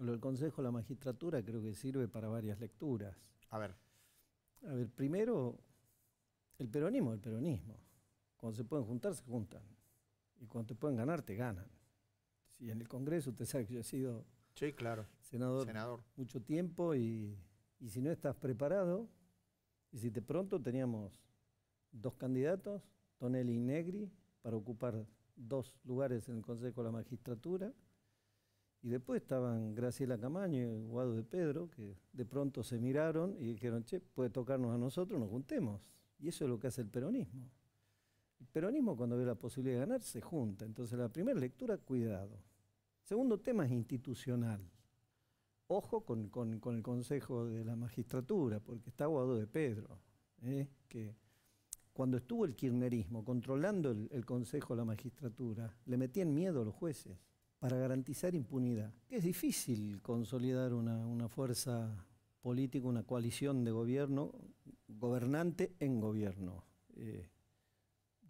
Lo del Consejo de la Magistratura creo que sirve para varias lecturas. A ver. A ver, primero, el peronismo, el peronismo. Cuando se pueden juntar, se juntan. Y cuando te pueden ganar, te ganan. Si en el Congreso, usted sabe que yo he sido claro. senador, senador. mucho tiempo y, y si no estás preparado, y si de pronto teníamos dos candidatos, Tonelli y Negri, para ocupar dos lugares en el Consejo de la Magistratura y después estaban Graciela Camaño y Guado de Pedro, que de pronto se miraron y dijeron, che, puede tocarnos a nosotros, nos juntemos. Y eso es lo que hace el peronismo. El peronismo cuando ve la posibilidad de ganar se junta. Entonces la primera lectura, cuidado. Segundo tema es institucional. Ojo con, el Consejo de la Magistratura, porque está Guado de Pedro, ¿eh? que cuando estuvo el kirchnerismo controlando el, el Consejo de la Magistratura, le metían miedo a los jueces para garantizar impunidad. es difícil consolidar una, fuerza política, una coalición de gobierno, gobernante en gobierno. Eh,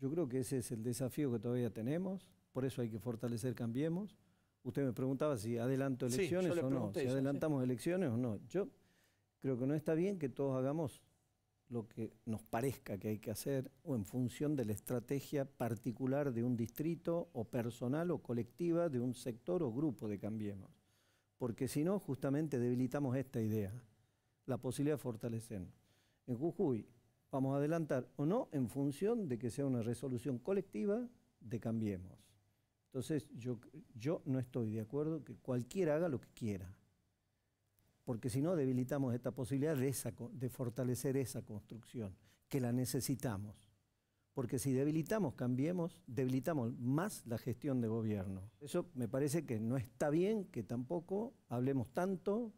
yo creo que ese es el desafío que todavía tenemos, por eso hay que fortalecer Cambiemos. Usted me preguntaba si adelanto elecciones o no, si adelantamos elecciones o no. Yo creo que no está bien que todos hagamos lo que nos parezca que hay que hacer o en función de la estrategia particular de un distrito o personal o colectiva de un sector o grupo de Cambiemos. Porque si no, justamente debilitamos esta idea, la posibilidad de fortalecer. En Jujuy vamos a adelantar o no en función de que sea una resolución colectiva de Cambiemos. Entonces yo, yo no estoy de acuerdo que cualquiera haga lo que quiera porque si no debilitamos esta posibilidad de, fortalecer esa construcción, que la necesitamos. Porque si debilitamos, cambiemos, debilitamos más la gestión de gobierno. Eso me parece que no está bien que tampoco hablemos tanto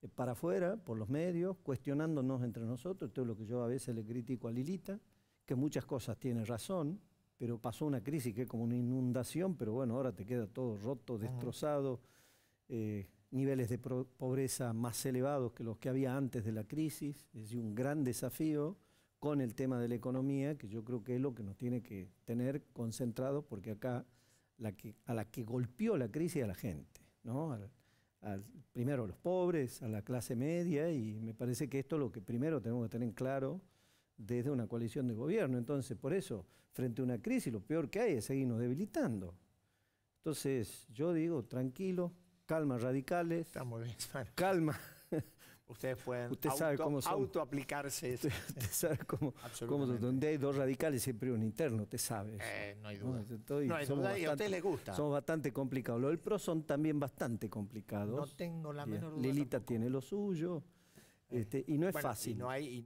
eh, para afuera, por los medios, cuestionándonos entre nosotros. Esto es lo que yo a veces le critico a Lilita, que muchas cosas tiene razón, pero pasó una crisis que es como una inundación, pero bueno, ahora te queda todo roto, destrozado. Eh, niveles de pobreza más elevados que los que había antes de la crisis, es un gran desafío con el tema de la economía, que yo creo que es lo que nos tiene que tener concentrados, porque acá a la que golpeó la crisis a la gente, ¿no? primero a los pobres, a la clase media, y me parece que esto es lo que primero tenemos que tener claro desde una coalición de gobierno. Entonces, por eso, frente a una crisis, lo peor que hay es seguirnos debilitando. Entonces, yo digo, tranquilo, calma radicales. Está muy bien. Calma. Ustedes pueden auto, aplicarse. Usted, usted sabe cómo, donde hay dos radicales siempre un interno, te sabes. Eh, no hay duda. No, hay duda y a ustedes les gusta. Somos bastante complicados. Los del PRO son también bastante complicados. No tengo la menor duda. Lilita tiene lo suyo. Este, y no es fácil. no hay,